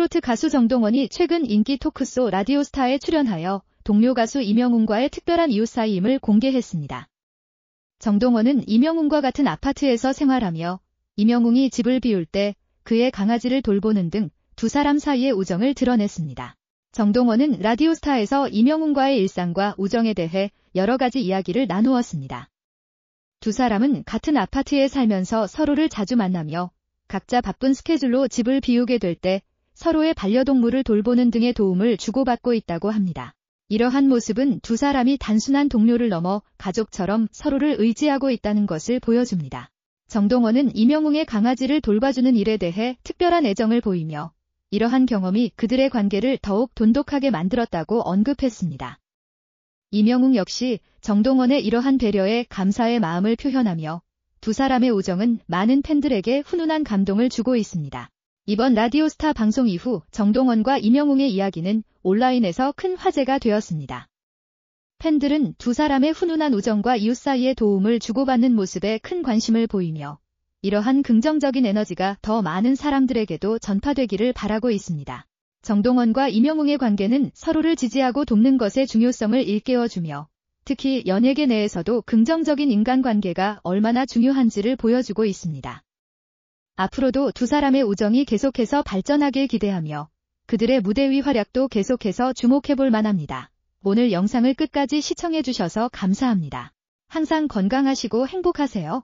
트로트 가수 정동원이 최근 인기 토크쇼 라디오스타에 출연하여 동료 가수 이명훈과의 특별한 이웃 사이임을 공개했습니다. 정동원은 이명훈과 같은 아파트에서 생활하며 이명웅이 집을 비울 때 그의 강아지를 돌보는 등 두 사람 사이의 우정을 드러냈습니다. 정동원은 라디오스타에서 이명웅과의 일상과 우정에 대해 여러 가지 이야기를 나누었습니다. 두 사람은 같은 아파트에 살면서 서로를 자주 만나며 각자 바쁜 스케줄로 집을 비우게 될때 서로의 반려동물을 돌보는 등의 도움을 주고받고 있다고 합니다. 이러한 모습은 두 사람이 단순한 동료를 넘어 가족처럼 서로를 의지하고 있다는 것을 보여줍니다. 정동원은 이명웅의 강아지를 돌봐주는 일에 대해 특별한 애정을 보이며 이러한 경험이 그들의 관계를 더욱 돈독하게 만들었다고 언급했습니다. 이명웅 역시 정동원의 이러한 배려에 감사의 마음을 표현하며 두 사람의 우정은 많은 팬들에게 훈훈한 감동을 주고 있습니다. 이번 라디오스타 방송 이후 정동원과 임영웅의 이야기는 온라인에서 큰 화제가 되었습니다. 팬들은 두 사람의 훈훈한 우정과 이웃 사이의 도움을 주고받는 모습에 큰 관심을 보이며 이러한 긍정적인 에너지가 더 많은 사람들에게도 전파되기를 바라고 있습니다. 정동원과 임영웅의 관계는 서로를 지지하고 돕는 것의 중요성을 일깨워주며 특히 연예계 내에서도 긍정적인 인간관계가 얼마나 중요한지를 보여주고 있습니다. 앞으로도 두 사람의 우정이 계속해서 발전하길 기대하며 그들의 무대 위 활약도 계속해서 주목해볼 만합니다. 오늘 영상을 끝까지 시청해주셔서 감사합니다. 항상 건강하시고 행복하세요.